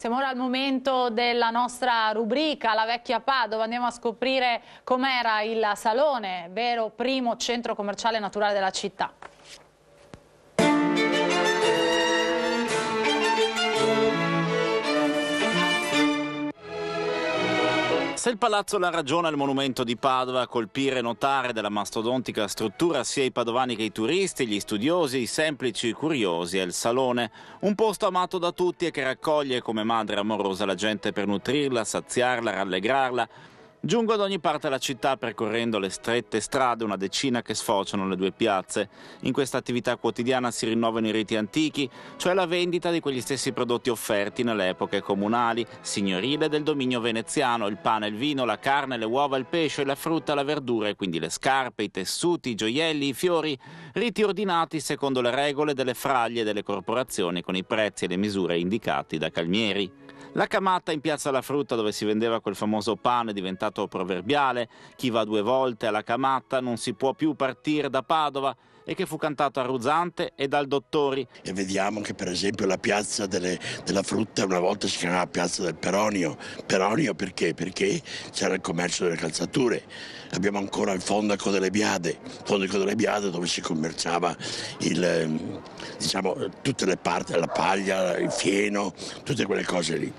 Siamo ora al momento della nostra rubrica La Vecchia Padova, andiamo a scoprire com'era il Salone, vero primo centro commerciale naturale della città. Se il palazzo La Ragione il monumento di Padova colpire e notare della mastodontica struttura sia i padovani che i turisti, gli studiosi, i semplici i curiosi è il Salone, un posto amato da tutti e che raccoglie come madre amorosa la gente per nutrirla, saziarla, rallegrarla, Giungo ad ogni parte della città percorrendo le strette strade, una decina che sfociano le due piazze. In questa attività quotidiana si rinnovano i riti antichi, cioè la vendita di quegli stessi prodotti offerti nelle epoche comunali, signorile del dominio veneziano, il pane, il vino, la carne, le uova, il pesce, la frutta, la verdura e quindi le scarpe, i tessuti, i gioielli, i fiori, riti ordinati secondo le regole delle fraglie e delle corporazioni con i prezzi e le misure indicati da Calmieri. La camatta in piazza La Frutta dove si vendeva quel famoso pane diventato proverbiale, chi va due volte alla camatta non si può più partire da Padova, e che fu cantato a Ruzzante e dal Dottori. E vediamo che per esempio la piazza delle, della frutta una volta si chiamava piazza del Peronio. Peronio perché? Perché c'era il commercio delle calzature. Abbiamo ancora il Fondaco delle Biade, Fondaco delle Biade dove si commerciava il, diciamo, tutte le parti, la paglia, il fieno, tutte quelle cose lì.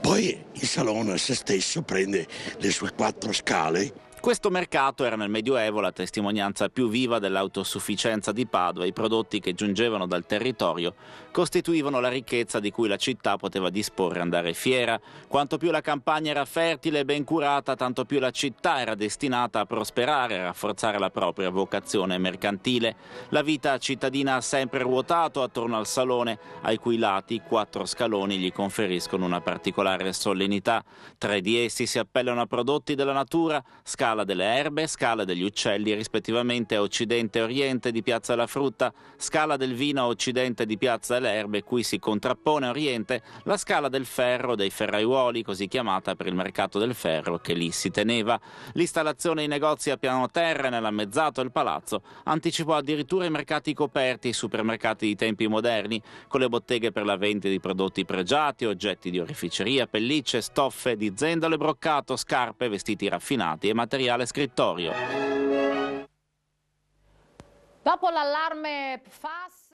Poi il salone a se stesso prende le sue quattro scale questo mercato era nel Medioevo la testimonianza più viva dell'autosufficienza di Padova. I prodotti che giungevano dal territorio costituivano la ricchezza di cui la città poteva disporre andare fiera. Quanto più la campagna era fertile e ben curata, tanto più la città era destinata a prosperare e rafforzare la propria vocazione mercantile. La vita cittadina ha sempre ruotato attorno al salone, ai cui lati quattro scaloni gli conferiscono una particolare solennità. Tre di essi si appellano a prodotti della natura, scaloni Scala delle Erbe, Scala degli Uccelli, rispettivamente a Occidente e Oriente di Piazza della Frutta, Scala del Vino a Occidente di Piazza delle Erbe, cui si contrappone a Oriente la Scala del Ferro dei Ferraiuoli, così chiamata per il mercato del ferro che lì si teneva. L'installazione dei negozi a piano terra nella mezzato del palazzo anticipò addirittura i mercati coperti, i supermercati di tempi moderni, con le botteghe per la vendita di prodotti pregiati, oggetti di oreficeria, pellicce, stoffe di zendolo e broccato, scarpe, vestiti raffinati e materiali materiale scrittorio. Dopo l'allarme FAS...